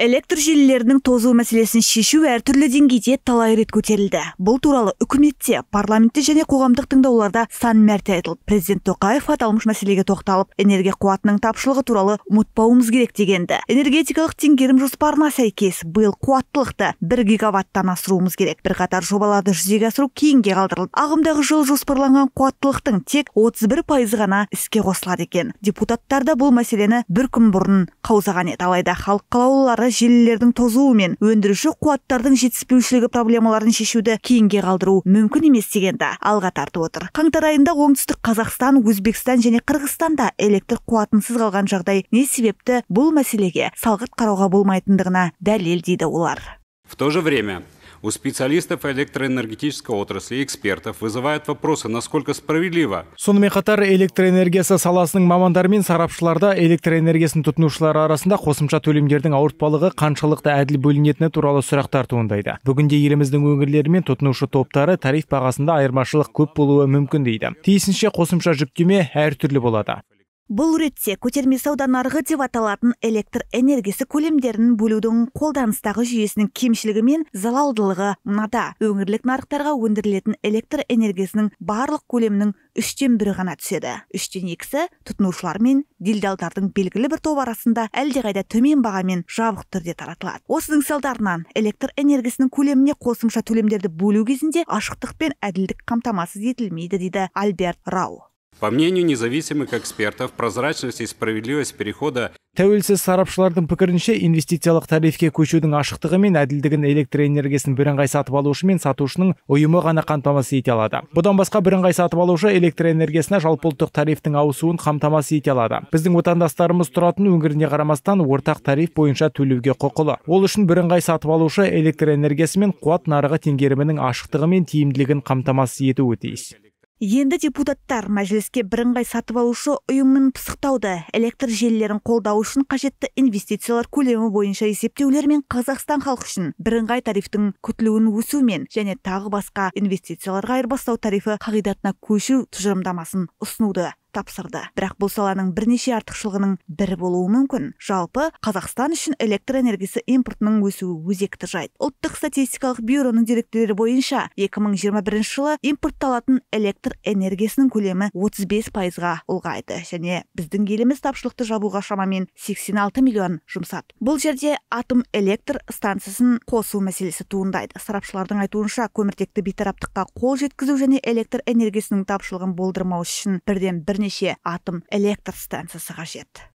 электр желілерінің тозу мәселесін шешу әртүрлі деңгейде талай рет көтерілді бұл туралы үкіметте парламентте және қоғамдық тыңдауларда сан мәрте айтылды президент тоқаев аталмыш мәселеге тоқталып энергия қуатының тапшылығы туралы ұмытпауымыз керек дегенді энергетикалық теңгерім жоспарына сәйкес биыл қуаттылықты бір гигаваттан асыруымыз керек бірқатар жобаларды жүзеге асыру кейінге қалдырылды ағымдағы жыл жоспарланған қуаттылықтың тек бір пайызы ғана іске қосылады екен депутаттар да бұл мәселені бір күн бұрын қаузаған еді алайда халық қалаулылары желілердің тозуы мен өндіруші қуаттардың жетіспеушілігі проблемаларын шешуді кейінге қалдыру мүмкін емес дегенді алға тартып отыр қаңтар айында оңтүстік қазақстан өзбекстан және қырғызстанда электр қуатынсыз қалған жағдай не себепті бұл мәселеге салғырт қарауға болмайтындығына дәлел дейді олар в то же время У специалистов электроэнергетической отрасли, экспертов вызывает вопросы, насколько справедливо. Сонымен қатар электроэнергиясы саласының мамандары мен сарапшыларда электроэнергиясын тұтынушылар арасында қосымша төлемдердің ауыртпалығы қаншалықты әділ бөлінетіні туралы сұрақтар туындайды. Бүгінде еліміздің өңірлері мен тұтынушы топтары тариф бағасында айырмашылық көп болуы мүмкін дейді. Тиісінше қосымша жүктеме әртүрлі болады бұл ретте көтерме сауда нарығы деп аталатын электр энергиясы көлемдерін бөлудің қолданыстағы жүйесінің кемшілігі мен залалдылығы мынада өңірлік нарықтарға өндірілетін электр энергиясының барлық көлемінің үштен бірі ғана түседі үштен екісі тұтынушылар мен делдалдардың белгілі бір тобы арасында әлдеқайда төмен бағамен жабық түрде таратылады осының салдарынан электр энергиясының көлеміне қосымша төлемдерді бөлу кезінде ашықтық пен әділдік қамтамасыз етілмейді дейді альберт рау По мнению независимых экспертов, прозрачность и справедливость перехода тәуелсіз сарапшылардың пікірінше инвестициялық тарифке көшудің ашықтығы мен әділдігін электр энергиясын бірыңғай сатып алушы мен сатушының ұйымы ғана қамтамасыз ете алады бұдан басқа бірыңғай сатып алушы электр энергиясына жалпыұлттық тарифтің ауысуын қамтамасыз ете алады біздің отандастарымыз тұратын өңіріне қарамастан ортақ тариф бойынша төлеуге құқылы ол үшін бірыңғай сатып алушы электр энергиясы мен қуат нарығы теңгерімінің ашықтығы мен тиімділігін қамтамасыз етуі тиіс енді депутаттар мәжіліске бірыңғай сатып алушы ұйымын пысықтауды электр желілерін қолдау үшін қажетті инвестициялар көлемі бойынша есептеулер мен қазақстан халқы үшін бірыңғай тарифтің күтілуін өсумен және тағы басқа инвестицияларға айырбастау тарифі қағидатына көшу тұжырымдамасын ұсынуды тапсырды бірақ бұл саланың бірнеше артықшылығының бірі болуы мүмкін жалпы қазақстан үшін электр энергиясы импортының өсуі өзекті жайт ұлттық статистикалық бюроның деректері бойынша 2021 жылы импортталатын электр энергиясының көлемі 35 пайызға ұлғайды және біздің еліміз тапшылықты жабуға шамамен 86 миллион жұмсады бұл жерде атом электр станциясын қосу мәселесі туындайды сарапшылардың айтуынша көміртекті бейтараптыққа қол жеткізу және электр энергиясының тапшылығын болдырмау үшін бірден бір бірнеше атом электр станциясы қажет